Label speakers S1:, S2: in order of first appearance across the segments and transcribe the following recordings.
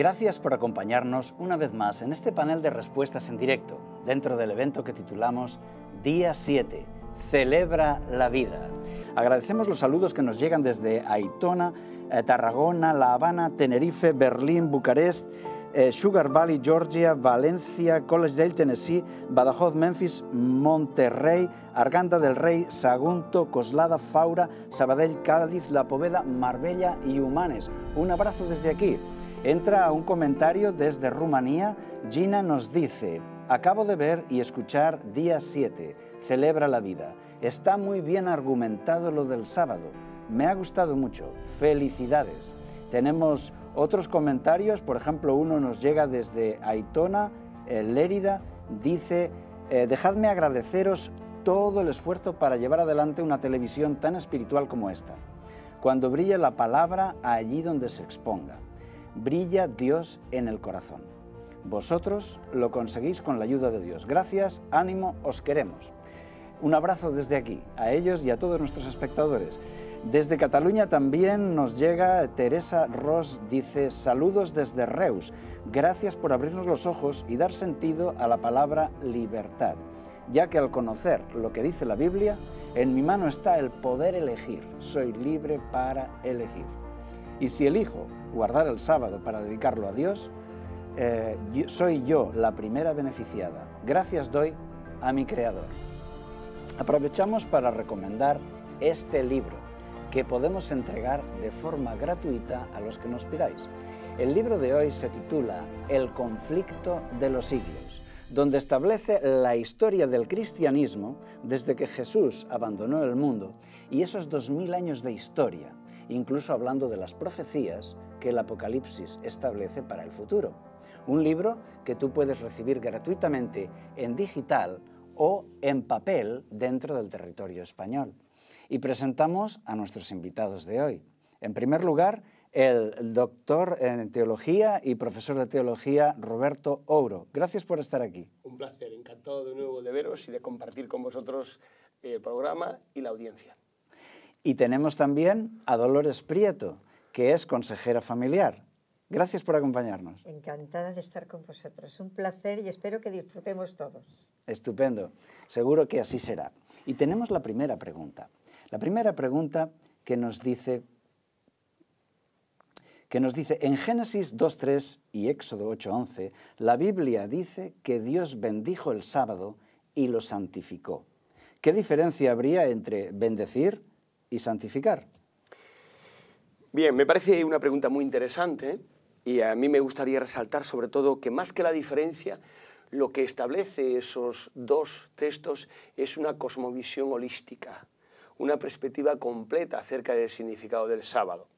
S1: Gracias por acompañarnos una vez más en este panel de respuestas en directo, dentro del evento que titulamos Día 7, Celebra la Vida. Agradecemos los saludos que nos llegan desde Aitona, eh, Tarragona, La Habana, Tenerife, Berlín, Bucarest, eh, Sugar Valley, Georgia, Valencia, Collegedale, Tennessee, Badajoz, Memphis, Monterrey, Arganda del Rey, Sagunto, Coslada, Faura, Sabadell, Cádiz, La Poveda, Marbella y Humanes. Un abrazo desde aquí. Entra un comentario desde Rumanía. Gina nos dice, acabo de ver y escuchar día 7, celebra la vida. Está muy bien argumentado lo del sábado. Me ha gustado mucho. Felicidades. Tenemos otros comentarios, por ejemplo, uno nos llega desde Aitona, eh, Lérida, dice, eh, dejadme agradeceros todo el esfuerzo para llevar adelante una televisión tan espiritual como esta, cuando brille la palabra allí donde se exponga brilla Dios en el corazón. Vosotros lo conseguís con la ayuda de Dios. Gracias, ánimo, os queremos. Un abrazo desde aquí, a ellos y a todos nuestros espectadores. Desde Cataluña también nos llega Teresa Ross, dice, saludos desde Reus. Gracias por abrirnos los ojos y dar sentido a la palabra libertad, ya que al conocer lo que dice la Biblia, en mi mano está el poder elegir. Soy libre para elegir. Y si elijo guardar el sábado para dedicarlo a Dios, eh, soy yo la primera beneficiada. Gracias doy a mi Creador. Aprovechamos para recomendar este libro que podemos entregar de forma gratuita a los que nos pidáis. El libro de hoy se titula El conflicto de los siglos, donde establece la historia del cristianismo desde que Jesús abandonó el mundo y esos dos mil años de historia incluso hablando de las profecías que el Apocalipsis establece para el futuro. Un libro que tú puedes recibir gratuitamente en digital o en papel dentro del territorio español. Y presentamos a nuestros invitados de hoy. En primer lugar, el doctor en teología y profesor de teología Roberto Ouro. Gracias por estar aquí.
S2: Un placer, encantado de nuevo de veros y de compartir con vosotros eh, el programa y la audiencia.
S1: Y tenemos también a Dolores Prieto, que es consejera familiar. Gracias por acompañarnos.
S2: Encantada
S3: de estar con vosotros. Un placer y espero que disfrutemos todos.
S1: Estupendo. Seguro que así será. Y tenemos la primera pregunta. La primera pregunta que nos dice que nos dice en Génesis 2:3 y Éxodo 8:11, la Biblia dice que Dios bendijo el sábado y lo santificó. ¿Qué diferencia habría entre bendecir y santificar?
S2: Bien, me parece una pregunta muy interesante y a mí me gustaría resaltar sobre todo que más que la diferencia, lo que establece esos dos textos es una cosmovisión holística, una perspectiva completa acerca del significado del sábado.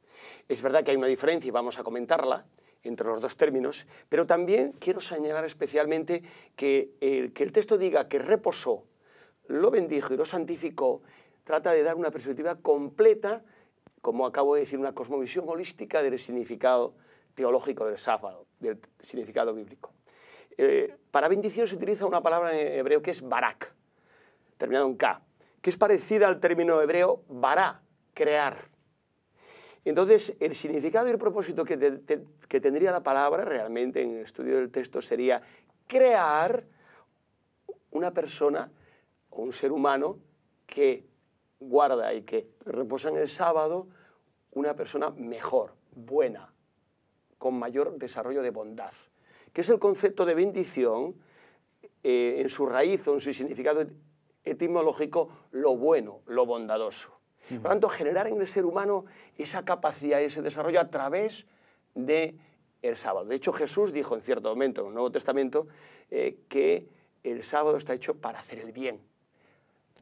S2: Es verdad que hay una diferencia y vamos a comentarla entre los dos términos, pero también quiero señalar especialmente que el, que el texto diga que reposó, lo bendijo y lo santificó trata de dar una perspectiva completa, como acabo de decir, una cosmovisión holística del significado teológico del sábado, del significado bíblico. Eh, para bendición se utiliza una palabra en hebreo que es barak, terminado en K, que es parecida al término hebreo bará, crear. Entonces, el significado y el propósito que, que tendría la palabra realmente en el estudio del texto sería crear una persona o un ser humano que guarda y que reposa en el sábado una persona mejor, buena, con mayor desarrollo de bondad, que es el concepto de bendición eh, en su raíz o en su significado etimológico, lo bueno, lo bondadoso. Por lo tanto, generar en el ser humano esa capacidad, y ese desarrollo a través de el sábado. De hecho, Jesús dijo en cierto momento en el Nuevo Testamento eh, que el sábado está hecho para hacer el bien,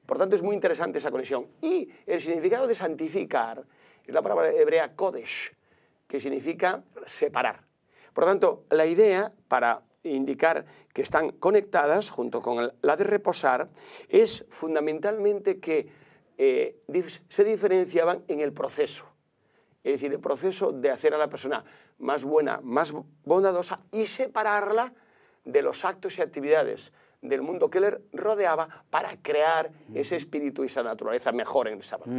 S2: por tanto, es muy interesante esa conexión. Y el significado de santificar es la palabra hebrea kodesh, que significa separar. Por tanto, la idea, para indicar que están conectadas junto con la de reposar, es fundamentalmente que eh, se diferenciaban en el proceso. Es decir, el proceso de hacer a la persona más buena, más bondadosa y separarla de los actos y actividades del mundo que le rodeaba para crear ese espíritu y esa naturaleza mejor en el sábado.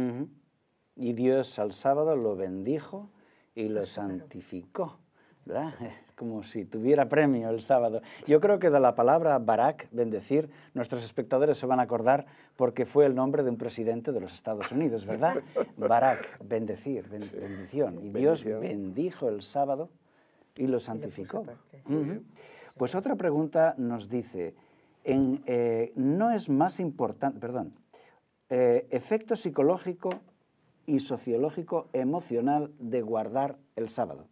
S1: Y Dios al sábado lo bendijo y lo santificó. ¿verdad? como si tuviera premio el sábado. Yo creo que de la palabra Barak, bendecir, nuestros espectadores se van a acordar porque fue el nombre de un presidente de los Estados Unidos, ¿verdad? Barak, bendecir, bendición. Y Dios bendijo el sábado y lo santificó. Pues otra pregunta nos dice, eh, no es más importante, perdón, eh, efecto psicológico y sociológico emocional de guardar el sábado.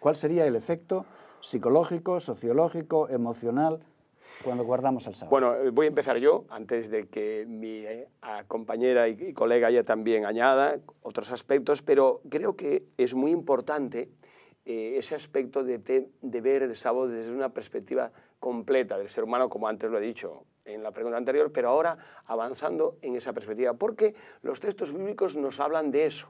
S1: ¿Cuál sería el efecto psicológico, sociológico, emocional cuando guardamos el sábado?
S2: Bueno, eh, voy a empezar yo antes de que mi compañera y, colega ya también añada otros aspectos, pero creo que es muy importante ese aspecto de, de, ver el sábado desde una perspectiva completa del ser humano, como antes lo he dicho en la pregunta anterior, pero ahora avanzando en esa perspectiva, porque los textos bíblicos nos hablan de eso.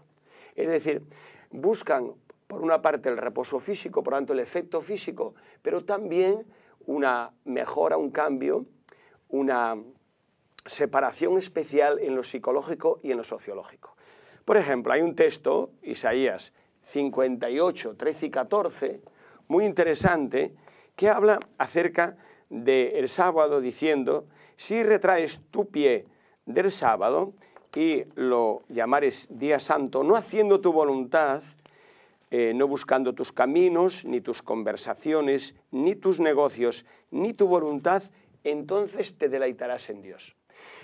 S2: Es decir, buscan por una parte el reposo físico, por lo tanto el efecto físico, pero también una mejora, un cambio, una separación especial en lo psicológico y en lo sociológico. Por ejemplo, hay un texto, Isaías 58, 13 y 14, muy interesante, que habla acerca del sábado diciendo, si retraes tu pie del sábado y lo llamares día santo, no haciendo tu voluntad, eh, no buscando tus caminos, ni tus conversaciones, ni tus negocios, ni tu voluntad, entonces te deleitarás en Dios.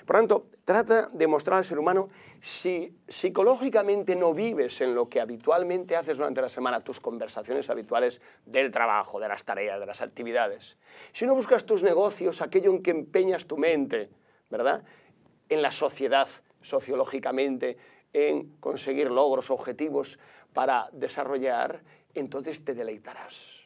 S2: Por lo tanto, trata de mostrar al ser humano si psicológicamente no vives en lo que habitualmente haces durante la semana, tus conversaciones habituales del trabajo, de las tareas, de las actividades, si no buscas tus negocios, aquello en que empeñas tu mente, ¿verdad? En la sociedad, sociológicamente, en conseguir logros, objetivos para desarrollar, entonces te deleitarás.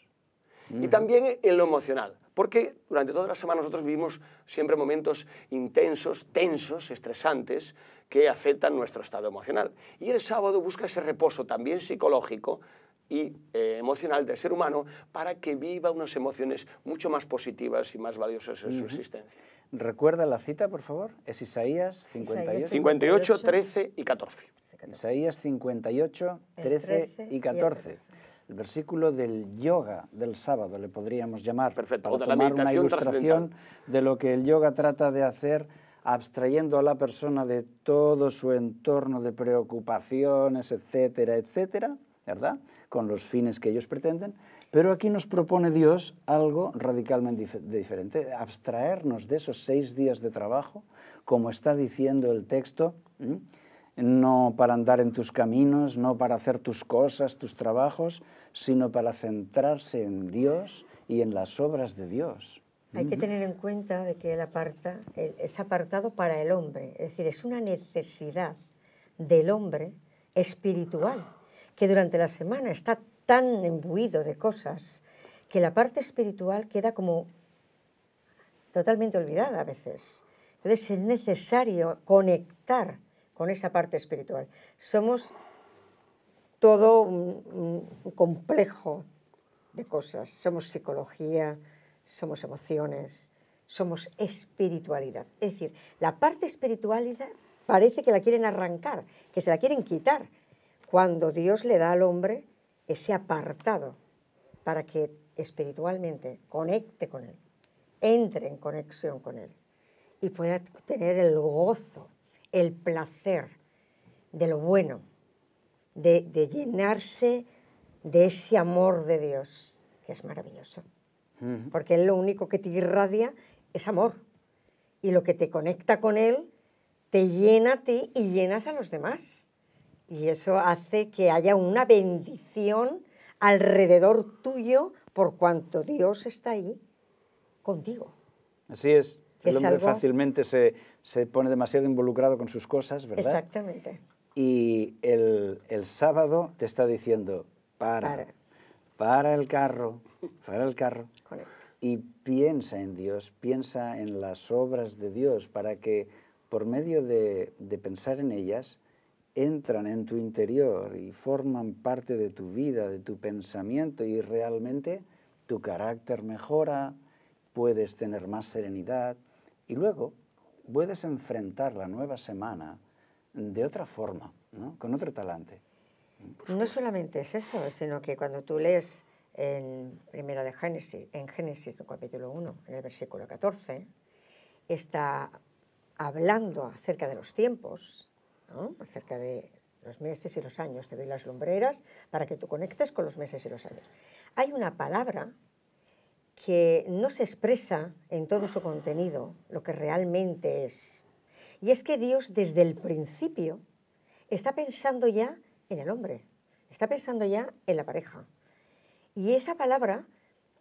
S2: Y mm. también en lo emocional, porque durante toda la semana nosotros vivimos siempre momentos intensos, tensos, estresantes, que afectan nuestro estado emocional. Y el sábado busca ese reposo también psicológico y eh, emocional del ser humano para que viva unas emociones mucho más positivas y más valiosas en su existencia.
S1: Recuerda la cita, por favor. Es Isaías 58,
S2: 13 y 14.
S1: Isaías 58, 13, y 14. El, versículo del yoga del sábado le podríamos llamar
S2: Perfecto. para tomar una ilustración
S1: de lo que el yoga trata de hacer abstrayendo a la persona de todo su entorno de preocupaciones, etcétera, etcétera, ¿verdad? Con los fines que ellos pretenden. Pero aquí nos propone Dios algo radicalmente diferente, abstraernos de esos seis días de trabajo, como está diciendo el texto, no para andar en tus caminos, no para hacer tus cosas, tus trabajos, sino para centrarse en Dios y en las obras de Dios.
S3: Hay que tener en cuenta de que el parte es apartado para el hombre, es decir, es una necesidad del hombre espiritual, que durante la semana está tan embuido de cosas que la parte espiritual queda como totalmente olvidada a veces. Entonces es necesario conectar con esa parte espiritual. Somos todo un complejo de cosas. Somos psicología, somos emociones, somos espiritualidad. Es decir, la parte espiritualidad parece que la quieren arrancar, que se la quieren quitar, cuando Dios le da al hombre ese apartado para que espiritualmente conecte con Él, entre en conexión con Él y pueda tener el gozo, el placer de lo bueno, de, de llenarse de ese amor de Dios, que es maravilloso porque él lo único que te irradia es amor. Y lo que te conecta con él te llena a ti y llenas a los demás. Y eso hace que haya una bendición alrededor tuyo por cuanto Dios está ahí contigo.
S1: Así es. El hombre fácilmente se, pone demasiado involucrado con sus cosas, ¿verdad?
S3: Exactamente.
S1: Y el, el sábado te está diciendo, para para el carro, para el carro. Y piensa en Dios, piensa en las obras de Dios para que por medio de, pensar en ellas entran en tu interior y forman parte de tu vida, de tu pensamiento y realmente tu carácter mejora, puedes tener más serenidad y luego puedes enfrentar la nueva semana de otra forma, con otro talante.
S3: No solamente es eso, sino que cuando tú lees en primera de Génesis, en Génesis capítulo 1, en el versículo 14, está hablando acerca de los tiempos, acerca de los meses y los años, te doy las lumbreras para que tú conectes con los meses y los años. Hay una palabra que no se expresa en todo su contenido lo que realmente es. Y es que Dios desde el principio está pensando ya en el hombre, está pensando ya en la pareja. Y esa palabra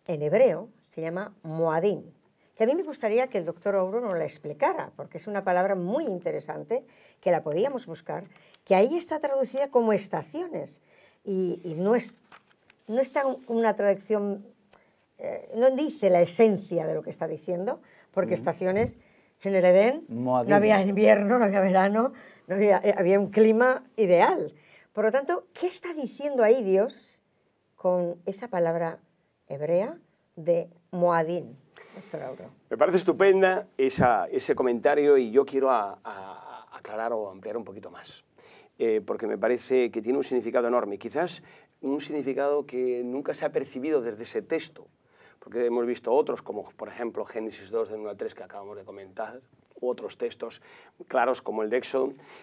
S3: en hebreo se llama moadín, que a mí me gustaría que el doctor Ouro nos la explicara, porque es una palabra muy interesante que la podíamos buscar, que ahí está traducida como estaciones y, no, es, no está una traducción, eh, no dice la esencia de lo que está diciendo, porque mm. estaciones en el Edén no había invierno, no había verano, no había eh, un clima ideal. Por lo tanto, ¿qué está diciendo ahí Dios con esa palabra hebrea de Moadín?
S2: Me parece estupenda ese comentario y yo quiero aclarar o ampliar un poquito más, eh, porque me parece que tiene un significado enorme, quizás un significado que nunca se ha percibido desde ese texto, porque hemos visto otros, como por ejemplo Génesis 2 de 1 al 3 que acabamos de comentar, otros textos claros como el de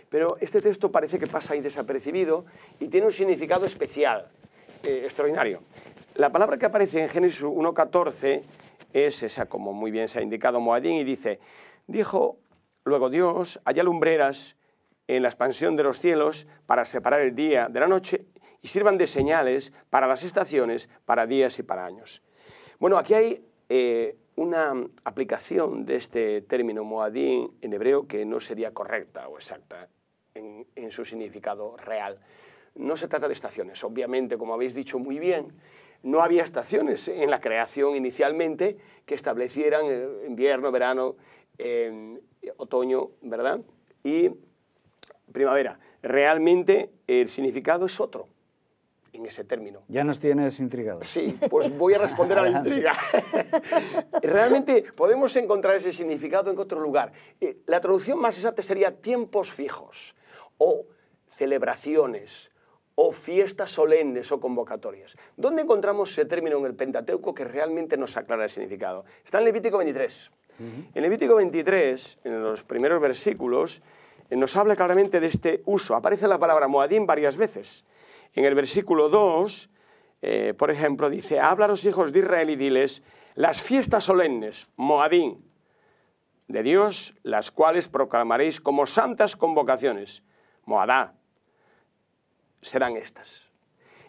S2: pero este texto parece que pasa ahí desapercibido y tiene un significado especial, eh, extraordinario. La palabra que aparece en Génesis 1.14 es esa, como muy bien se ha indicado Moadín, y dice, dijo luego Dios, haya lumbreras en la expansión de los cielos para separar el día de la noche y sirvan de señales para las estaciones, para días y para años. Bueno, aquí hay eh, una aplicación de este término Moadín en hebreo que no sería correcta o exacta en, su significado real. No se trata de estaciones, obviamente, como habéis dicho muy bien, no había estaciones en la creación inicialmente que establecieran eh, invierno, verano, em, otoño, ¿verdad? Y primavera. Realmente el significado es otro en ese término.
S1: Ya nos tienes intrigados. Sí,
S2: pues voy a responder a la intriga. Realmente podemos encontrar ese significado en otro lugar. Eh, la traducción más exacta sería tiempos fijos o celebraciones o fiestas solemnes o convocatorias. ¿Dónde encontramos ese término en el Pentateuco que realmente nos aclara el significado? Está en Levítico 23. En Levítico 23, en los primeros versículos, eh, nos habla claramente de este uso. Aparece la palabra moadín varias veces. En el versículo 2, eh, por ejemplo, dice, habla a los hijos de Israel y diles, las fiestas solemnes, Moadín, de Dios, las cuales proclamaréis como santas convocaciones, Moadá, serán estas.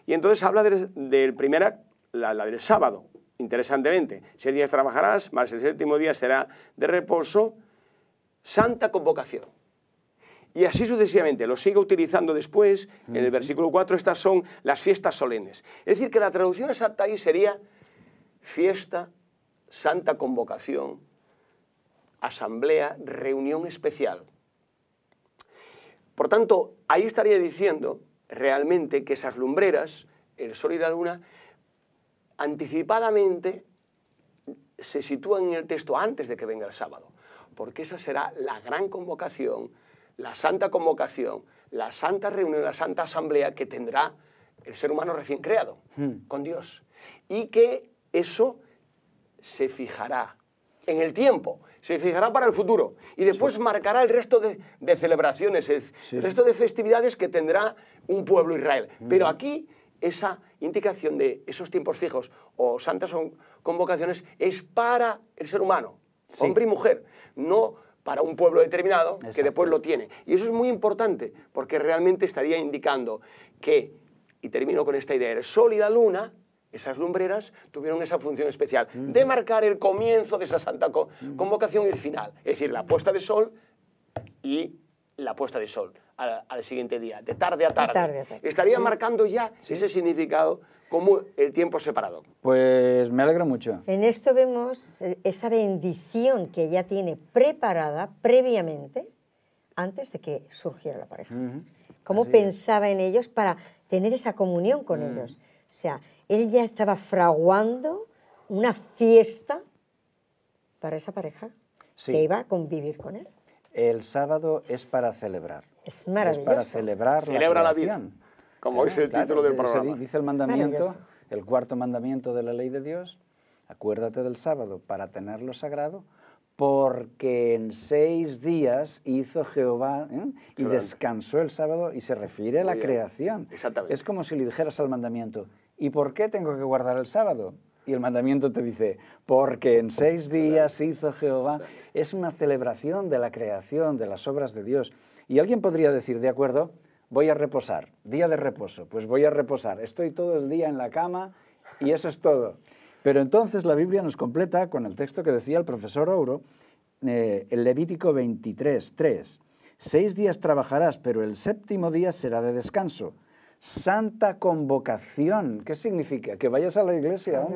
S2: Y entonces habla del, primera, la, la, del sábado, interesantemente. Seis días trabajarás, más el séptimo día será de reposo, santa convocación. Y así sucesivamente, lo sigo utilizando después, en el versículo 4, estas son las fiestas solenes. Es decir, que la traducción exacta ahí sería fiesta, santa convocación, asamblea, reunión especial. Por tanto, ahí estaría diciendo realmente que esas lumbreras, el sol y la luna, anticipadamente se sitúan en el texto antes de que venga el sábado, porque esa será la gran convocación la santa convocación, la santa reunión, la santa asamblea que tendrá el ser humano recién creado hmm. con Dios. Y que eso se fijará en el tiempo, se fijará para el futuro y después marcará el resto de, celebraciones, el, resto de festividades que tendrá un pueblo Israel. Hmm. Pero aquí esa indicación de esos tiempos fijos o santas convocaciones es para el ser humano, hombre y mujer, no para un pueblo determinado que después lo tiene. Y eso es muy importante porque realmente estaría indicando que, y termino con esta idea, el sol y la luna, esas lumbreras, tuvieron esa función especial mm. de marcar el comienzo de esa santa mm. convocación y el final. Es decir, la puesta de sol y la puesta de sol al, siguiente día, de tarde a tarde. Estaría marcando ya ese significado ¿Cómo el tiempo separado.
S1: Pues me alegro mucho.
S3: En esto vemos eh, esa bendición que ella tiene preparada previamente antes de que surgiera la pareja. Cómo pensaba en ellos para tener esa comunión con mm. ellos. O sea, él ya estaba fraguando una fiesta para esa pareja que iba a convivir con él.
S1: El sábado es para celebrar. Es maravilloso. Es para celebrar Celebra la, la vida
S2: como es el título del programa. Dice el mandamiento,
S1: el cuarto mandamiento de la ley de Dios, acuérdate del sábado para tenerlo sagrado, porque en seis días hizo Jehová ¿eh? y descansó el sábado y se refiere a la creación. Es como si le dijeras al mandamiento, ¿y por qué tengo que guardar el sábado? Y el mandamiento te dice, porque en seis días hizo Jehová. Es una celebración de la creación, de las obras de Dios. Y alguien podría decir, de acuerdo, voy a reposar, día de reposo, pues voy a reposar, estoy todo el día en la cama y eso es todo. Pero entonces la Biblia nos completa con el texto que decía el profesor Ouro, el eh, Levítico 23, 3. Seis días trabajarás, pero el séptimo día será de descanso. Santa convocación. ¿Qué significa? Que vayas a la iglesia,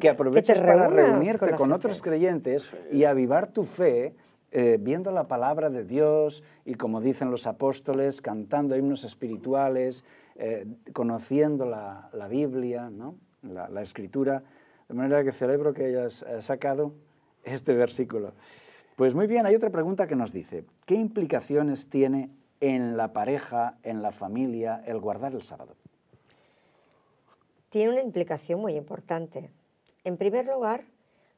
S2: Que aproveches para reunirte con,
S1: otros creyentes y avivar tu fe eh, viendo la palabra de Dios y como dicen los apóstoles, cantando himnos espirituales, eh, conociendo la, la Biblia, ¿no? la, la, escritura, de manera que celebro que hayas eh, sacado este versículo. Pues muy bien, hay otra pregunta que nos dice, ¿qué implicaciones tiene en la pareja, en la familia, el guardar el sábado?
S3: Tiene una implicación muy importante. En primer lugar,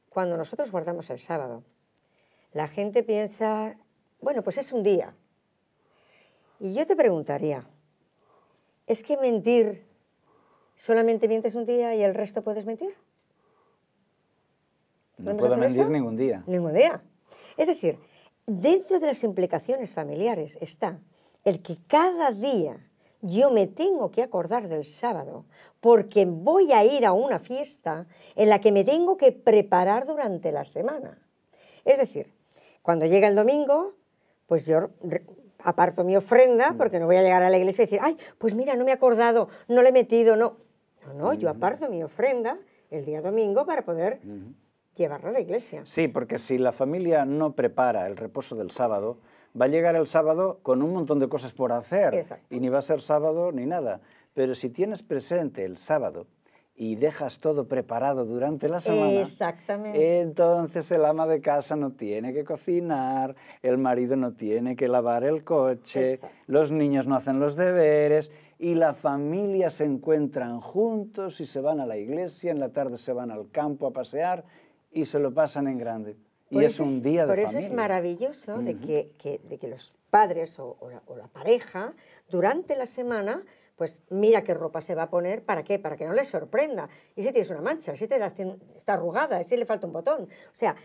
S3: cuando nosotros guardamos el sábado, la gente piensa, bueno, pues es un día. Y yo te preguntaría, ¿es que mentir solamente mientes un día y el resto puedes mentir?
S1: No, puedo mentir ningún día.
S3: Ningún día. Es decir, dentro de las implicaciones familiares está el que cada día yo me tengo que acordar del sábado porque voy a ir a una fiesta en la que me tengo que preparar durante la semana. Es decir, cuando llega el domingo, pues yo aparto mi ofrenda mm. porque no voy a llegar a la iglesia y decir, ay, pues mira, no me he acordado, no le he metido, no. No, no, yo mm. aparto mi ofrenda el día domingo para poder
S1: mm. llevarla a la iglesia. Sí, porque si la familia no prepara el reposo del sábado, va a llegar el sábado con un montón de cosas por hacer Exacto. y ni va a ser sábado ni nada. Pero si tienes presente el sábado, y dejas todo preparado durante la semana.
S3: Exactamente.
S1: Entonces el ama de casa no tiene que cocinar, el marido no tiene que lavar el coche, los niños no hacen los deberes y la familia se encuentran juntos y se van a la iglesia, en la tarde se van al campo a pasear y se lo pasan en grande. y es un día de Por eso es
S3: maravilloso de, que,
S1: que, los
S3: padres o, o la pareja durante la semana pues mira qué ropa se va a poner, ¿para qué? Para que no les sorprenda. Y si tienes una mancha, si te está arrugada, si le falta un botón. O sea,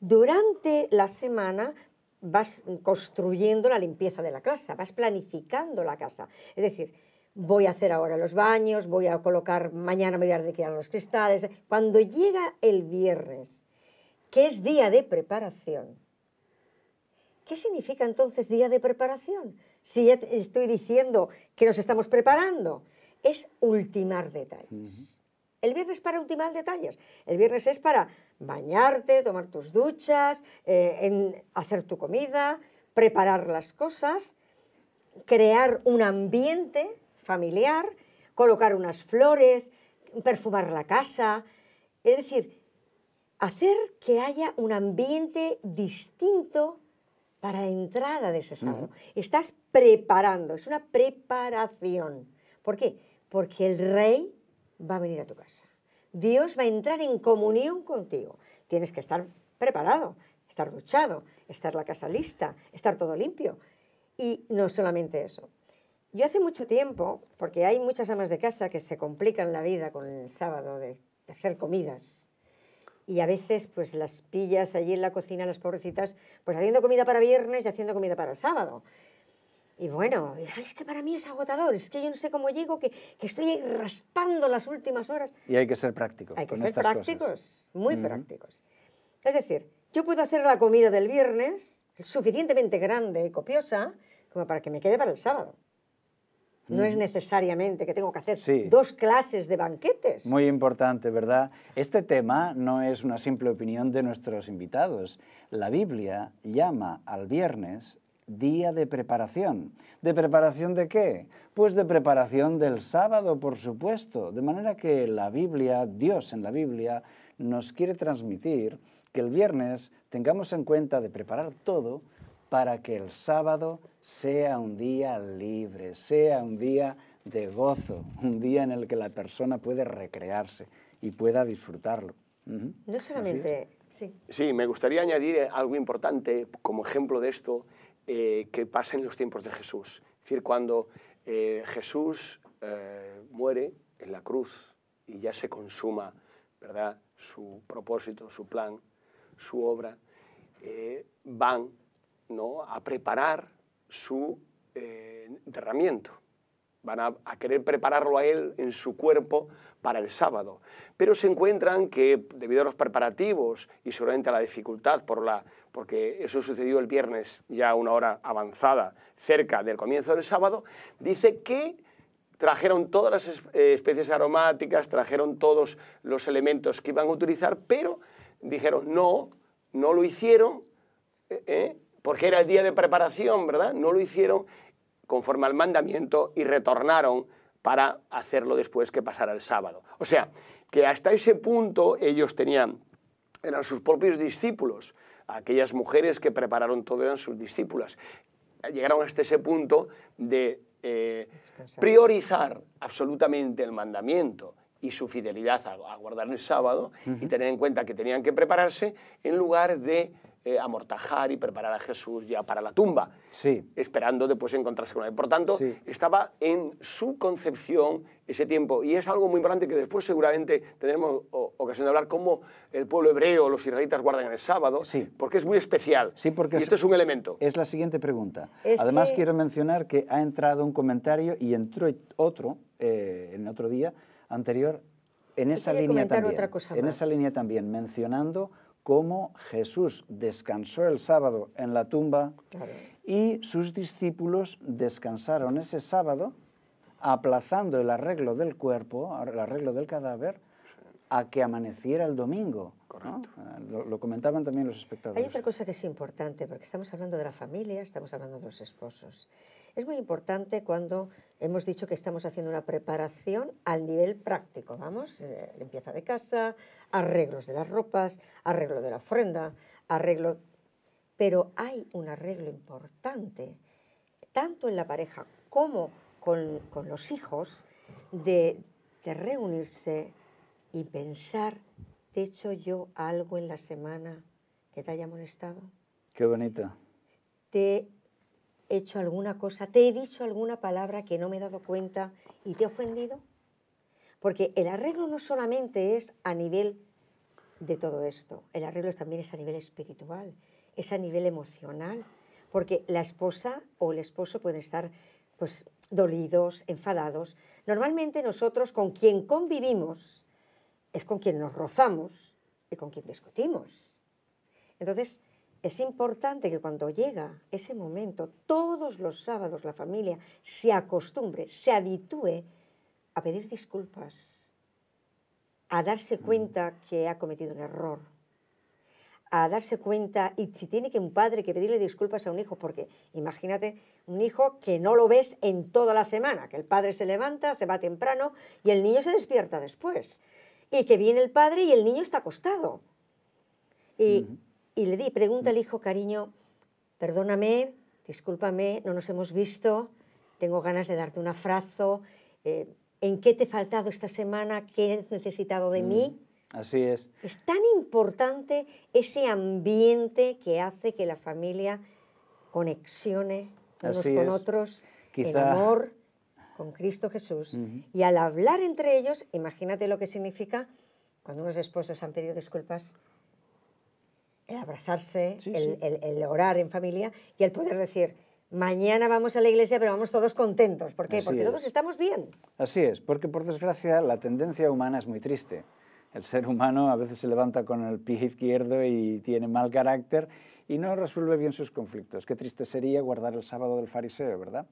S3: durante la semana vas construyendo la limpieza de la casa, vas planificando la casa. Es decir, voy a hacer ahora los baños, voy a colocar, mañana me voy a retirar los cristales. Cuando llega el viernes, que es día de preparación, ¿qué significa entonces día de preparación? si estoy diciendo que nos estamos preparando? Es ultimar detalles. El viernes es para ultimar detalles. El viernes es para bañarte, tomar tus duchas, eh, hacer tu comida, preparar las cosas, crear un ambiente familiar, colocar unas flores, perfumar la casa. Es decir, hacer que haya un ambiente distinto para la entrada de ese sábado. Estás preparando, es una preparación. ¿Por qué? Porque el rey va a venir a tu casa. Dios va a entrar en comunión contigo. Tienes que estar preparado, estar duchado, estar la casa lista, estar todo limpio. Y no solamente eso. Yo hace mucho tiempo, porque hay muchas amas de casa que se complican la vida con el sábado de hacer comidas, y a veces pues las pillas allí en la cocina, las pobrecitas, pues haciendo comida para viernes y haciendo comida para el sábado. Y bueno, es que para mí es agotador, es que yo no sé cómo llego, que, estoy raspando las últimas horas.
S1: Y hay que ser prácticos. Hay que ser prácticos, muy prácticos.
S3: Es decir, yo puedo hacer la comida del viernes suficientemente grande y copiosa como para que me quede para el sábado. No es mm. necesariamente que tengo que hacer dos clases de banquetes. Muy
S1: importante, ¿verdad? Este tema no es una simple opinión de nuestros invitados. La Biblia llama al viernes día de preparación. ¿De preparación de qué? Pues de preparación del sábado, por supuesto. De manera que la Biblia, Dios en la Biblia, nos quiere transmitir que el viernes tengamos en cuenta de preparar todo para que el sábado sea un día libre, sea un día de gozo, un día en el que la persona puede recrearse y pueda disfrutarlo. No
S2: solamente... Sí. sí, me gustaría añadir eh, algo importante como ejemplo de esto eh, que pasa en los tiempos de Jesús. Es decir, cuando eh, Jesús muere en la cruz y ya se consuma ¿verdad? su propósito, su plan, su obra, van ¿no? a preparar su eh, enterramiento. Van a, querer prepararlo a él en su cuerpo para el sábado. Pero se encuentran que debido a los preparativos y seguramente a la dificultad, por la, porque eso sucedió el viernes ya a una hora avanzada, cerca del comienzo del sábado, dice que trajeron todas las eh, especies aromáticas, trajeron todos los elementos que iban a utilizar, pero dijeron no, no lo hicieron. Eh, porque era el día de preparación, ¿verdad? No lo hicieron conforme al mandamiento y retornaron para hacerlo después que pasara el sábado. O sea, que hasta ese punto ellos tenían, eran sus propios discípulos, aquellas mujeres que prepararon todo eran sus discípulas. Llegaron hasta ese punto de eh, priorizar absolutamente el mandamiento y su fidelidad a, guardar el sábado y tener en cuenta que tenían que prepararse en lugar de eh, amortajar y preparar a Jesús ya para la tumba, sí. esperando después encontrarse con él. Por tanto, estaba en su concepción ese tiempo. Y es algo muy importante que después seguramente tendremos ocasión de hablar cómo el pueblo hebreo, los israelitas guardan el sábado, sí. porque es muy especial. Sí, porque y esto es un elemento.
S1: Es la siguiente pregunta. Además quiero mencionar que ha entrado un comentario y entró otro, eh, en otro día anterior, en esa línea también. En esa línea también, mencionando cómo Jesús descansó el sábado en la tumba y sus discípulos descansaron ese sábado aplazando el arreglo del cuerpo, el arreglo del cadáver, a que amaneciera el domingo. Correcto. Ah, lo, comentaban también los espectadores. Hay otra
S3: cosa que es importante, porque estamos hablando de la familia, estamos hablando de los esposos. Es muy importante cuando hemos dicho que estamos haciendo una preparación al nivel práctico, vamos, eh, limpieza de casa, arreglos de las ropas, arreglo de la ofrenda, arreglo... Pero hay un arreglo importante, tanto en la pareja como con, los hijos, de, de reunirse, y pensar, ¿te he hecho yo algo en la semana que te haya molestado?
S1: Qué bonita.
S3: ¿Te he hecho alguna cosa? ¿Te he dicho alguna palabra que no me he dado cuenta y te he ofendido? Porque el arreglo no solamente es a nivel de todo esto, el arreglo también es a nivel espiritual, es a nivel emocional, porque la esposa o el esposo pueden estar pues dolidos, enfadados. Normalmente nosotros con quien convivimos, es con quien nos rozamos y con quien discutimos. Entonces, es importante que cuando llega ese momento, todos los sábados la familia se acostumbre, se habitúe a pedir disculpas, a darse mm. cuenta que ha cometido un error, a darse cuenta, y si tiene que un padre que pedirle disculpas a un hijo, porque imagínate un hijo que no lo ves en toda la semana, que el padre se levanta, se va temprano y el niño se despierta después y que viene el padre y el niño está acostado. Y, le di, pregunta al hijo, cariño, perdóname, discúlpame, no nos hemos visto, tengo ganas de darte un abrazo, eh, ¿en qué te he faltado esta semana? ¿Qué has necesitado de mí?
S1: Mm, así es.
S3: Es tan importante ese ambiente que hace que la familia conexione
S2: unos con otros, el amor
S3: con Cristo Jesús. Y al hablar entre ellos, imagínate lo que significa cuando unos esposos han pedido disculpas, el abrazarse, el, orar en familia y el poder decir, mañana vamos a la iglesia, pero vamos todos contentos. ¿Por qué? porque todos estamos bien.
S1: Así es, porque por desgracia la tendencia humana es muy triste. El ser humano a veces se levanta con el pie izquierdo y tiene mal carácter y no resuelve bien sus conflictos. Qué triste sería guardar el sábado del fariseo, ¿verdad?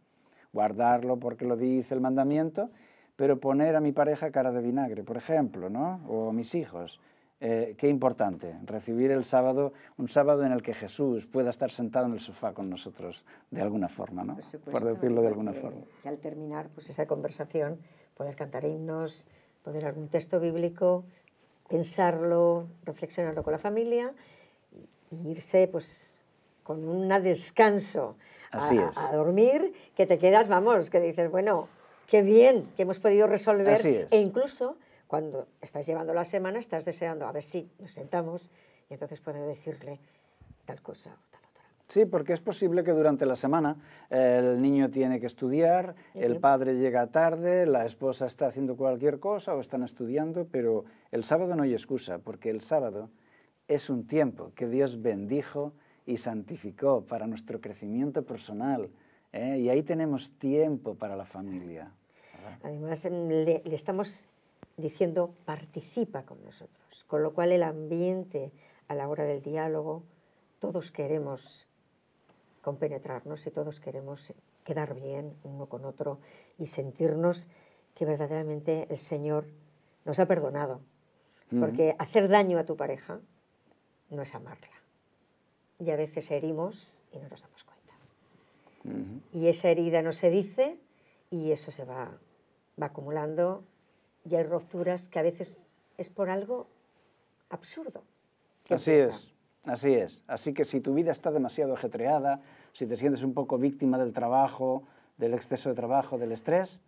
S1: guardarlo porque lo dice el mandamiento, pero poner a mi pareja cara de vinagre, por ejemplo, ¿no? o a mis hijos. Eh, qué importante, recibir el sábado, un sábado en el que Jesús pueda estar sentado en el sofá con nosotros, de alguna forma, ¿no? Por, decirlo de alguna forma.
S3: Y al terminar pues, esa conversación, poder cantar himnos, poder algún texto bíblico, pensarlo, reflexionarlo con la familia e irse pues, con un descanso a, dormir, que te quedas, vamos, que dices, bueno, qué bien que hemos podido resolver. E incluso cuando estás llevando la semana, estás deseando, a ver si nos sentamos y entonces puedo decirle tal cosa o tal
S1: otra. Sí, porque es posible que durante la semana eh, el niño tiene que estudiar, el padre llega tarde, la esposa está haciendo cualquier cosa o están estudiando, pero el sábado no hay excusa, porque el sábado es un tiempo que Dios bendijo y santificó para nuestro crecimiento personal. ¿eh? Y ahí tenemos tiempo para la familia. Además,
S3: le, estamos diciendo participa con nosotros, con lo cual el ambiente a la hora del diálogo, todos queremos compenetrarnos y todos queremos quedar bien uno con otro y sentirnos que verdaderamente el Señor nos ha perdonado. Porque hacer daño a tu pareja no es amarla y a veces herimos y no nos damos cuenta. Y esa herida no se dice y eso se va, acumulando y hay rupturas que a veces es por algo absurdo.
S1: Así es, así es. Así que si tu vida está demasiado ajetreada, si te sientes un poco víctima del trabajo, del exceso de trabajo, del estrés,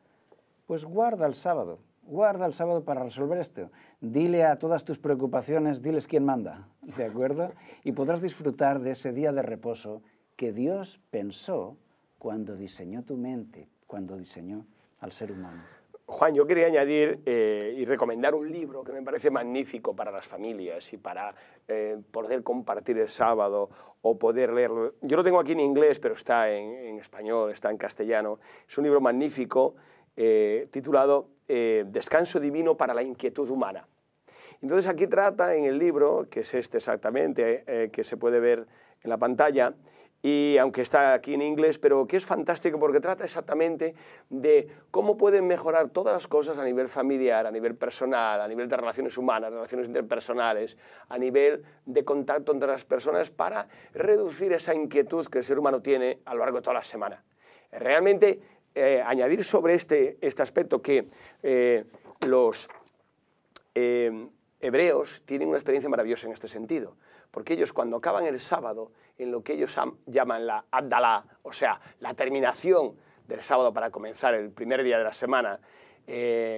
S1: pues guarda el sábado guarda el sábado para resolver esto. Dile a todas tus preocupaciones, diles quién manda, ¿de acuerdo? Y podrás disfrutar de ese día de reposo que Dios pensó cuando diseñó tu mente, cuando diseñó al ser humano.
S2: Juan, yo quería añadir eh, y recomendar un libro que me parece magnífico para las familias y para eh, poder compartir el sábado o poder leerlo. Yo lo tengo aquí en inglés, pero está en, español, está en castellano. Es un libro magnífico eh, titulado eh, descanso divino para la inquietud humana. Entonces aquí trata en el libro, que es este exactamente, eh, que se puede ver en la pantalla, y aunque está aquí en inglés, pero que es fantástico porque trata exactamente de cómo pueden mejorar todas las cosas a nivel familiar, a nivel personal, a nivel de relaciones humanas, relaciones interpersonales, a nivel de contacto entre las personas para reducir esa inquietud que el ser humano tiene a lo largo de toda la semana. Realmente eh, añadir sobre este, este aspecto que eh, los eh, hebreos tienen una experiencia maravillosa en este sentido, porque ellos cuando acaban el sábado, en lo que ellos llaman la Abdalá, o sea, la terminación del sábado para comenzar el primer día de la semana,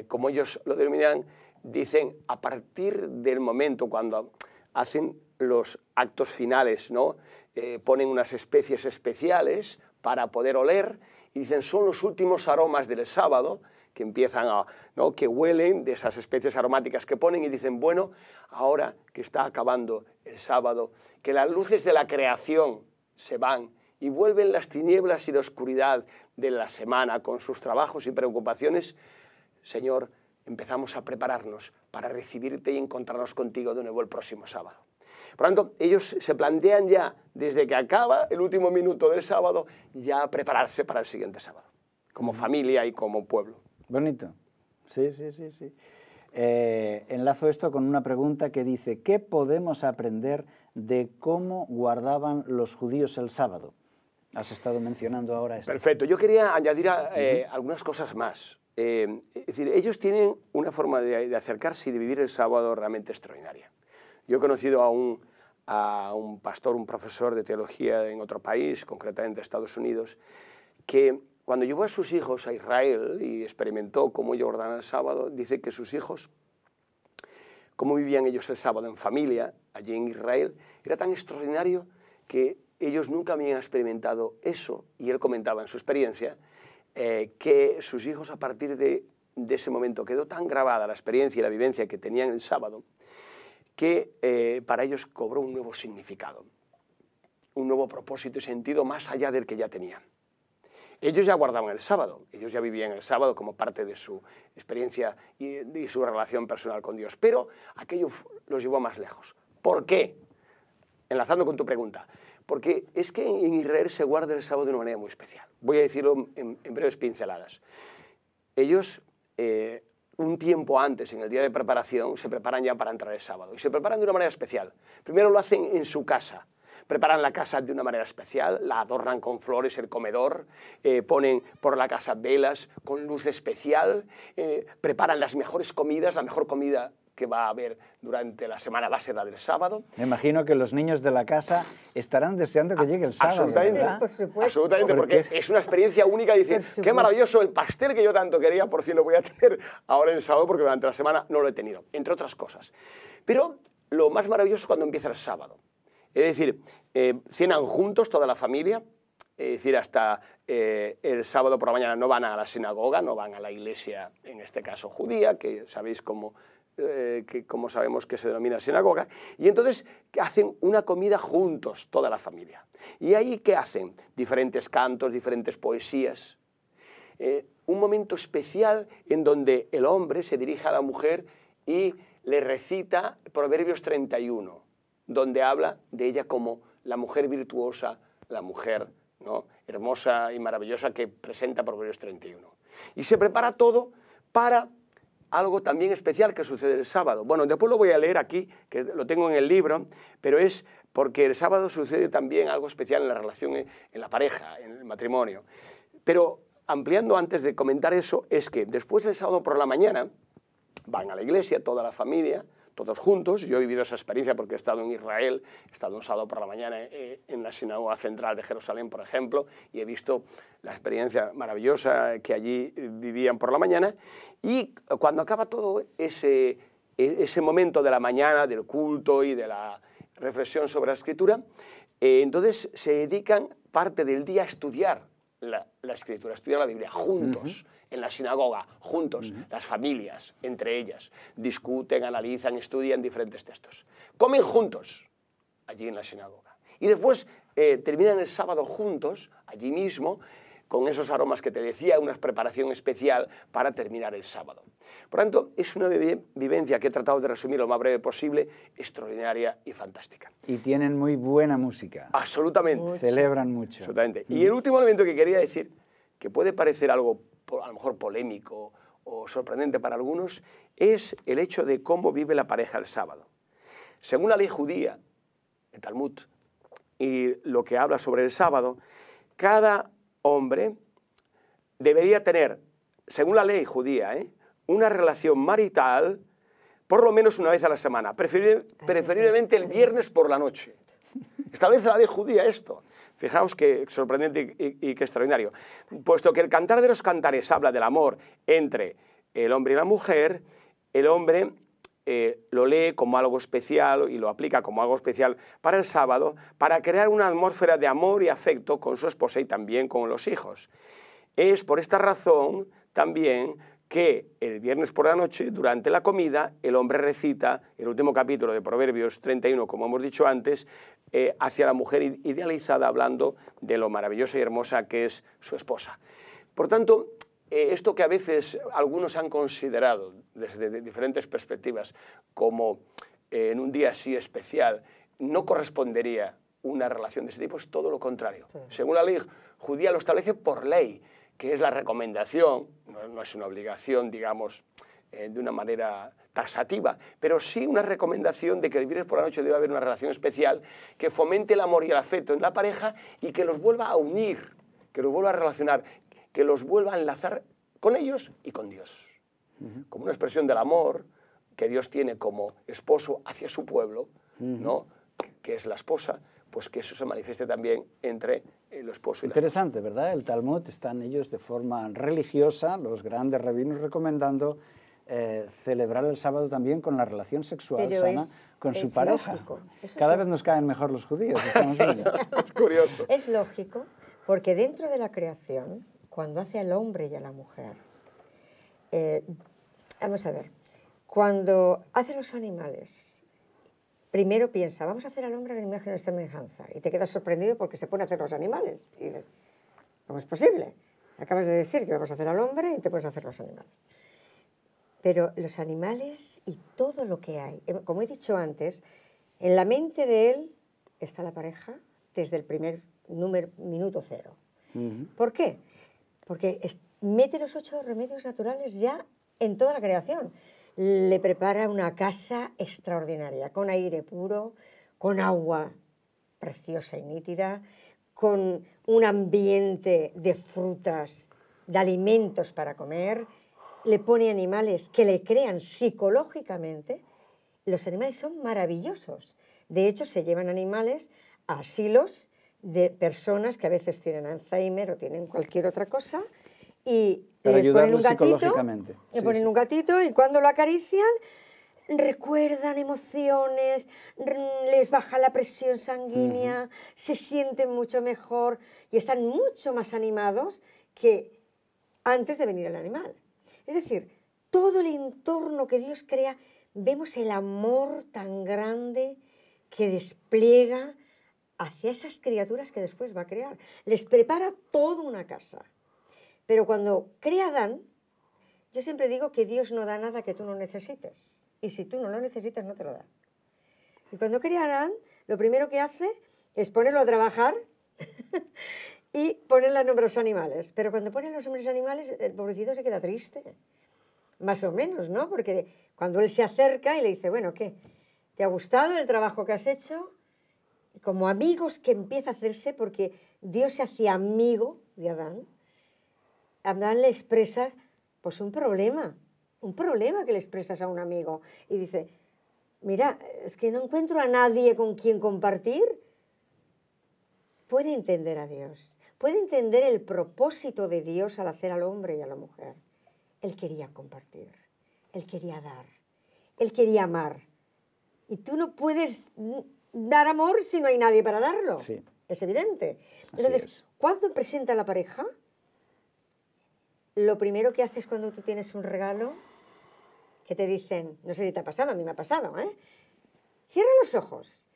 S2: como ellos lo denominan, dicen a partir del momento cuando hacen los actos finales, ponen unas especies especiales para poder oler y dicen, son los últimos aromas del sábado que empiezan a, ¿no? que huelen de esas especies aromáticas que ponen y dicen, bueno, ahora que está acabando el sábado, que las luces de la creación se van y vuelven las tinieblas y la oscuridad de la semana con sus trabajos y preocupaciones, Señor, empezamos a prepararnos para recibirte y encontrarnos contigo de nuevo el próximo sábado. Por lo tanto, ellos se plantean ya, desde que acaba el último minuto del sábado, ya prepararse para el siguiente sábado, como familia y como pueblo.
S1: Bonito. Sí, sí, sí, sí. Eh, enlazo esto con una pregunta que dice, ¿qué podemos aprender de cómo guardaban los judíos el sábado? Has estado mencionando ahora esto.
S2: Perfecto. Yo quería añadir eh, algunas cosas más. Eh, es decir, ellos tienen una forma de acercarse y de vivir el sábado realmente extraordinaria. Yo he conocido a un, a un pastor, un profesor de teología en otro país, concretamente Estados Unidos, que cuando llevó a sus hijos a Israel y experimentó cómo ellos el sábado, dice que sus hijos, cómo vivían ellos el sábado en familia, allí en Israel, era tan extraordinario que ellos nunca habían experimentado eso. Y él comentaba en su experiencia eh, que sus hijos a partir de, de ese momento quedó tan grabada la experiencia y la vivencia que tenían el sábado, que eh, para ellos cobró un nuevo significado, un nuevo propósito y sentido más allá del que ya tenían. Ellos ya guardaban el sábado, ellos ya vivían el sábado como parte de su experiencia y, su relación personal con Dios, pero aquello los llevó más lejos. ¿Por qué? Enlazando con tu pregunta, porque es que en Israel se guarda el sábado de una manera muy especial. Voy a decirlo en, breves pinceladas. Ellos eh, un tiempo antes, en el día de preparación, se preparan ya para entrar el sábado. Y se preparan de una manera especial. Primero lo hacen en su casa. Preparan la casa de una manera especial, la adornan con flores, el comedor, eh, ponen por la casa velas con luz especial, eh, preparan las mejores comidas, la mejor comida que va a haber durante la semana va a ser del sábado.
S1: Me imagino que los niños de la casa estarán deseando que ah, llegue el sábado.
S2: Absolutamente, porque es una experiencia única. Dice, qué maravilloso el pastel que yo tanto quería, por fin lo voy a tener ahora el sábado, porque durante la semana no lo he tenido, entre otras cosas. Pero lo más maravilloso cuando empieza el sábado. Es decir, eh, juntos toda la familia, es decir, hasta eh, el sábado por la mañana no van a la sinagoga, no van a la iglesia, en este caso judía, que sabéis cómo eh, que como sabemos que se denomina sinagoga, y entonces hacen una comida juntos, toda la familia. ¿Y ahí qué hacen? Diferentes cantos, diferentes poesías. Eh, un momento especial en donde el hombre se dirige a la mujer y le recita Proverbios 31, donde habla de ella como la mujer virtuosa, la mujer ¿no? hermosa y maravillosa que presenta Proverbios 31. Y se prepara todo para algo también especial que sucede el sábado. Bueno, después lo voy a leer aquí, que lo tengo en el libro, pero es porque el sábado sucede también algo especial en la relación, eh, en la pareja, en el matrimonio. Pero ampliando antes de comentar eso, es que después del sábado por la mañana van a la iglesia toda la familia, todos juntos. Yo he vivido esa experiencia porque he estado en Israel, he estado un sábado por la mañana eh, en la sinagoga central de Jerusalén, por ejemplo, y he visto la experiencia maravillosa que allí eh, vivían por la mañana. Y eh, cuando acaba todo ese, e, ese momento de la mañana, del culto y de la reflexión sobre la escritura, entonces se dedican parte del día a estudiar la, escritura, a estudiar la Biblia juntos en la sinagoga, juntos, las familias, entre ellas, discuten, analizan, estudian diferentes textos. Comen juntos, allí en la sinagoga. Y después eh, terminan el sábado juntos, allí mismo, con esos aromas que te decía, una preparación especial para terminar el sábado. Por tanto, es una vivencia que he tratado de resumir lo más breve posible, extraordinaria y fantástica.
S1: Y tienen muy buena música.
S2: Absolutamente. Celebran
S1: mucho. Absolutamente. Y el último
S2: elemento que quería decir, que puede parecer algo a lo mejor polémico o sorprendente para algunos, es el hecho de cómo vive la pareja el sábado. Según la ley judía, el Talmud, y lo que habla sobre el sábado, cada hombre debería tener, según la ley judía, ¿eh? una relación marital por lo menos una vez a la semana, preferiblemente el viernes por la noche. Establece la ley judía esto. Fijaos qué sorprendente y, qué extraordinario. Puesto que el cantar de los cantares habla del amor entre el hombre y la mujer, el hombre eh, lo lee como algo especial y lo aplica como algo especial para el sábado, para crear una atmósfera de amor y afecto con su esposa y también con los hijos. Es por esta razón también que el viernes por la noche, durante la comida, el hombre recita el último capítulo de Proverbios 31, como hemos dicho antes, eh, hacia la mujer idealizada, hablando de lo maravillosa y hermosa que es su esposa. Por tanto, eh, esto que a veces algunos han considerado desde diferentes perspectivas como eh, en un día así especial, no correspondería una relación de ese tipo, es todo lo contrario. Según la ley judía lo establece por ley, que es la recomendación, no, es una obligación, digamos, de una manera taxativa, pero sí una recomendación de que el viernes por la noche debe haber una relación especial que fomente el amor y el afecto en la pareja y que los vuelva a unir, que los vuelva a relacionar, que los vuelva a enlazar con ellos y con Dios. Como una expresión del amor que Dios tiene como esposo hacia su pueblo, ¿no? que es la esposa, pues que eso se manifieste también entre el esposo y Interesante,
S1: la esposa. ¿verdad? El Talmud están ellos de forma religiosa, los grandes rabinos recomendando eh, celebrar el sábado también con la relación sexual sana con su pareja. Cada vez nos caen mejor los judíos.
S3: es curioso. Es lógico, porque dentro de la creación, cuando hace al hombre y a la mujer, eh, vamos a ver, cuando hace los animales, primero piensa, vamos a hacer al hombre en imagen de semejanza, y te quedas sorprendido porque se pone a hacer los animales. Y dices, ¿cómo es posible? Acabas de decir que vamos a hacer al hombre y te puedes hacer los animales. Pero los animales y todo lo que hay, eh, como he dicho antes, en la mente de él está la pareja desde el primer número, minuto cero. ¿Por qué? Porque mete los ocho remedios naturales ya en toda la creación. Le prepara una casa extraordinaria, con aire puro, con agua preciosa y nítida, con un ambiente de frutas, de alimentos para comer, le pone animales que le crean psicológicamente, los animales son maravillosos. De hecho, se llevan animales a asilos de personas que a veces tienen Alzheimer o tienen cualquier otra cosa y les ponen un gatito, le ponen un gatito y cuando lo acarician recuerdan emociones, les baja la presión sanguínea, se sienten mucho mejor y están mucho más animados que antes de venir el animal. Es decir, todo el entorno que Dios crea, vemos el amor tan grande que despliega hacia esas criaturas que después va a crear. Les prepara toda una casa. Pero cuando crea Adán, yo siempre digo que Dios no da nada que tú no necesites. Y si tú no lo necesitas, no te lo da. Y cuando crea Adán, lo primero que hace es ponerlo a trabajar y ponen los nombres animales. Pero cuando ponen los nombres animales, el pobrecito se queda triste. Más o menos, ¿no? Porque cuando él se acerca y le dice, bueno, ¿qué? ¿Te ha gustado el trabajo que has hecho? Como amigos que empieza a hacerse, porque Dios se hacía amigo de Adán, Adán le expresa pues un problema, un problema que le expresas a un amigo. Y dice, mira, es que no encuentro a nadie con quien compartir puede entender a Dios, puede entender el propósito de Dios al hacer al hombre y a la mujer. Él quería compartir, él quería dar, él quería amar. Y tú no puedes dar amor si no hay nadie para darlo. Es evidente. Entonces, cuando presenta la pareja, lo primero que haces cuando tú tienes un regalo, que te dicen, no sé si te ha pasado, a mí me ha pasado, ¿eh? Cierra los ojos,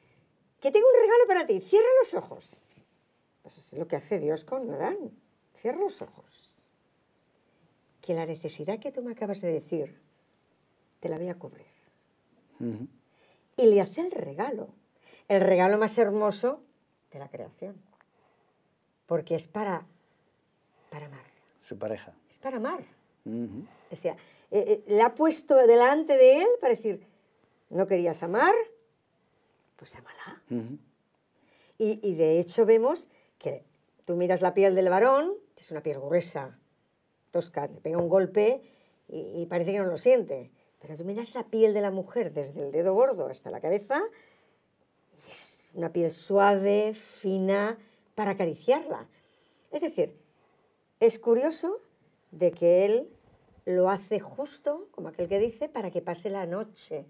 S3: que tengo un regalo para ti, cierra los ojos. Pues es lo que hace Dios con Adán. Cierra los ojos. Que la necesidad que tú me acabas de decir, te la voy a cubrir. Y le hace el regalo. El regalo más hermoso de la creación. Porque es para,
S1: para amar. Su pareja. Es para amar. Eh,
S3: eh, le ha puesto delante de él para decir, no querías amar, pues amala. y, de hecho vemos que tú miras la piel del varón, es una piel gruesa, tosca, te pega un golpe y, parece que no lo siente. Pero tú miras la piel de la mujer desde el dedo gordo hasta la cabeza y es una piel suave, fina, para acariciarla. Es decir, es curioso de que él lo hace justo, como aquel que dice, para que pase la noche.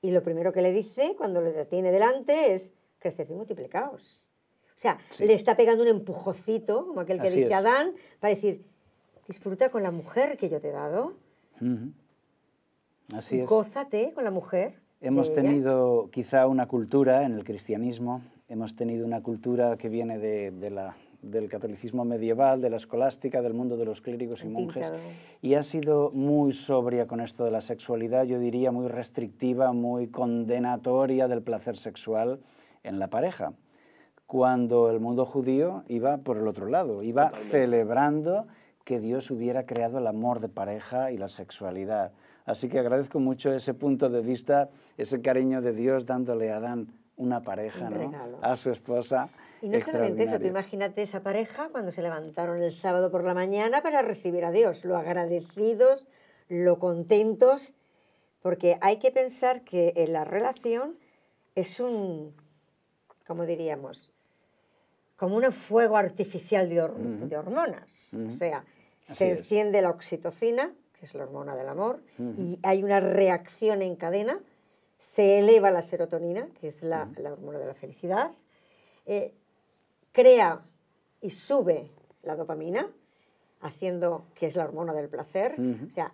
S3: Y lo primero que le dice cuando le detiene delante es, creces y multiplicaos. O sea, le está pegando un empujocito, como aquel que dice Adán, para decir, disfruta con la mujer que yo te he dado. Así es. Gózate con la mujer. Hemos
S1: tenido quizá una cultura en el cristianismo, hemos tenido una cultura que viene de, del catolicismo medieval, de la escolástica, del mundo de los clérigos y monjes. Y ha sido muy sobria con esto de la sexualidad, yo diría muy restrictiva, muy condenatoria del placer sexual en la pareja, cuando el mundo judío iba por el otro lado, iba celebrando que Dios hubiera creado el amor de pareja y la sexualidad. Así que agradezco mucho ese punto de vista, ese cariño de Dios dándole a Adán una pareja, a su esposa. Y no solamente eso, tú
S3: imagínate esa pareja cuando se levantaron el sábado por la mañana para recibir a Dios, lo agradecidos, lo contentos, porque hay que pensar que en la relación es un como diríamos, como un fuego artificial de, hormonas. O sea, se enciende la oxitocina, que es la hormona del amor, y hay una reacción en cadena, se eleva la serotonina, que es la, hormona de la felicidad, eh, crea y sube la dopamina, haciendo que es la hormona del placer. O sea,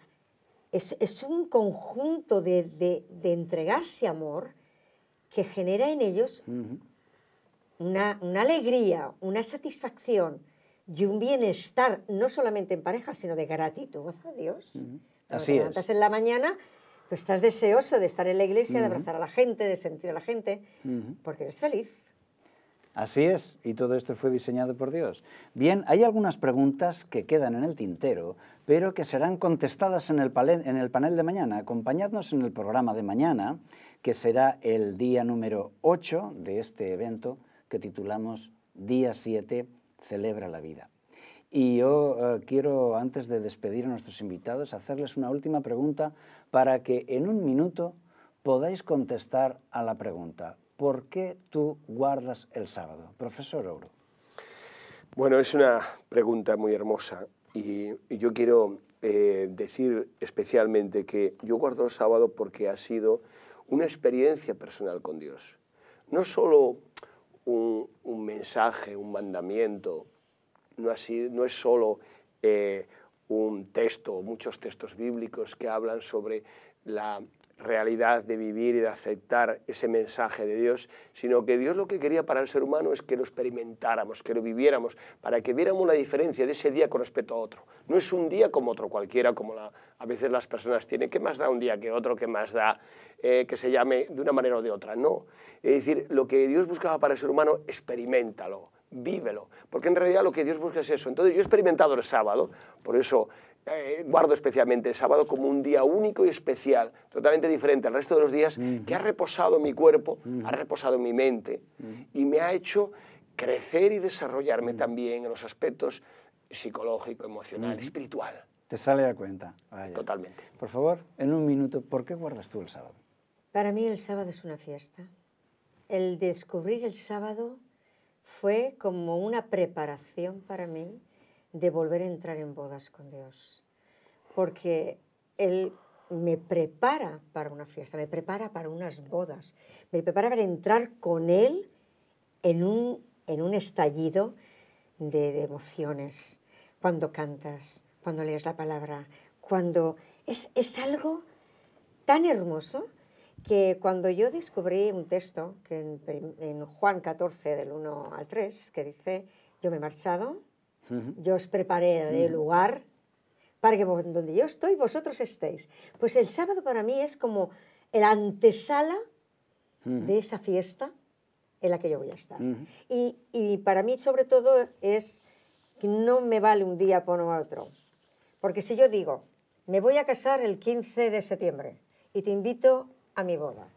S3: es, un conjunto de, de, entregarse amor que genera en ellos una, alegría, una satisfacción y un bienestar, no solamente en pareja, sino de gratitud a Dios.
S1: Así te levantas
S3: en la mañana, tú estás deseoso de estar en la iglesia, de abrazar a la gente, de sentir a la gente, porque eres feliz.
S1: Así es, y todo esto fue diseñado por Dios. Bien, hay algunas preguntas que quedan en el tintero, pero que serán contestadas en el, en el panel de mañana. Acompañadnos en el programa de mañana, que será el día número 8 de este evento que titulamos Día 7, Celebra la Vida. Y yo eh, quiero, antes de despedir a nuestros invitados, hacerles una última pregunta para que en un minuto podáis contestar a la pregunta, ¿por qué tú guardas el sábado? Profesor Oro.
S2: Bueno, es una pregunta muy hermosa y, yo quiero eh, decir especialmente que yo guardo el sábado porque ha sido una experiencia personal con Dios. No solo un, mensaje, un mandamiento, no, así, no es solo eh, un texto, muchos textos bíblicos que hablan sobre la realidad de vivir y de aceptar ese mensaje de Dios, sino que Dios lo que quería para el ser humano es que lo experimentáramos, que lo viviéramos, para que viéramos la diferencia de ese día con respecto a otro. No es un día como otro cualquiera, como a veces las personas tienen, ¿qué más da un día que otro? ¿Qué más da eh, que se llame de una manera o de otra? No. Es decir, lo que Dios buscaba para el ser humano, experimentalo, vívelo, porque en realidad lo que Dios busca es eso. Entonces yo he experimentado el sábado, por eso eh, guardo especialmente el sábado como un día único y especial, totalmente diferente al resto de los días, que ha reposado mi cuerpo, ha reposado mi mente y me ha hecho crecer y desarrollarme también en los aspectos psicológico, emocional, espiritual.
S1: Te sale a cuenta. Totalmente. Por favor, en un minuto, ¿por qué guardas tú el sábado?
S3: Para mí el sábado es una fiesta. El descubrir el sábado fue como una preparación para mí de volver a entrar en bodas con Dios, porque Él me prepara para una fiesta, me prepara para unas bodas, me prepara para entrar con Él en un, en un estallido de, emociones, cuando cantas, cuando lees la palabra, cuando es, algo tan hermoso que cuando yo descubrí un texto que en, en Juan 14 del 1 al 3 que dice, yo me he marchado, yo os preparé el lugar para que donde yo estoy, vosotros estéis. Pues el sábado para mí es como el antesala de esa fiesta en la que yo voy a estar. y, para mí, sobre todo, es que no me vale un día por otro. Porque si yo digo, me voy a casar el 15 de septiembre y te invito a mi boda,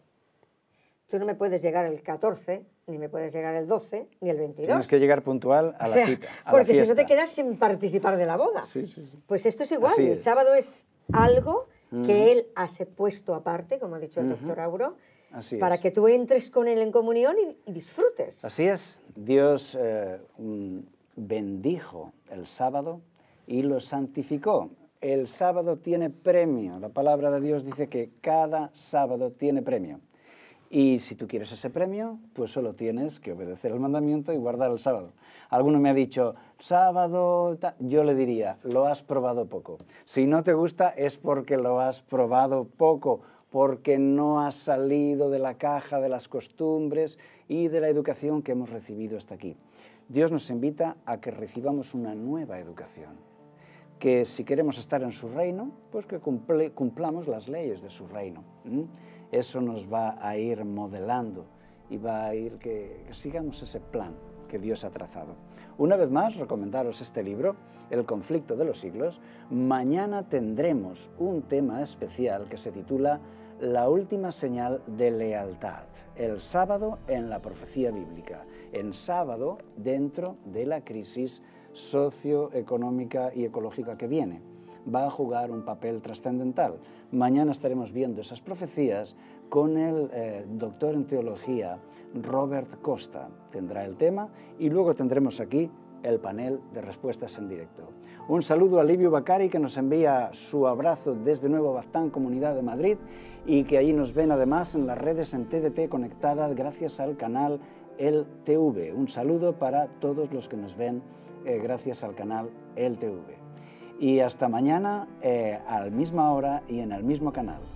S3: tú no me puedes llegar el 14 ni me puedes llegar el 12 ni el 22. Tienes
S1: que llegar puntual a la cita. porque si no te
S3: quedas sin participar de la boda. Pues esto es igual. El sábado es algo que él hace puesto aparte, como ha dicho el doctor Auro, para que tú entres con él en comunión y, disfrutes. Así
S1: es. Dios eh, bendijo el sábado y lo santificó. El sábado tiene premio. La palabra de Dios dice que cada sábado tiene premio. Y si tú quieres ese premio, pues solo tienes que obedecer el mandamiento y guardar el sábado. Alguno me ha dicho, sábado, yo le diría, lo has probado poco. Si no te gusta es porque lo has probado poco, porque no has salido de la caja de las costumbres y de la educación que hemos recibido hasta aquí. Dios nos invita a que recibamos una nueva educación, que si queremos estar en su reino, pues que cumplamos las leyes de su reino eso nos va a ir modelando y va a ir que, sigamos ese plan que Dios ha trazado. Una vez más, recomendaros este libro, El conflicto de los siglos. Mañana tendremos un tema especial que se titula La última señal de lealtad, el sábado en la profecía bíblica, en sábado dentro de la crisis socioeconómica y ecológica que viene. Va a jugar un papel trascendental Mañana estaremos viendo esas profecías con el eh, doctor en teología Robert Costa. Tendrá el tema y luego tendremos aquí el panel de respuestas en directo. Un saludo a Livio Bacari que nos envía su abrazo desde Nuevo Baztán, Comunidad de Madrid, y que ahí nos ven además en las redes en TDT conectadas gracias al canal El TV. Un saludo para todos los que nos ven eh, gracias al canal El TV y hasta mañana eh, a la misma hora y en el mismo canal.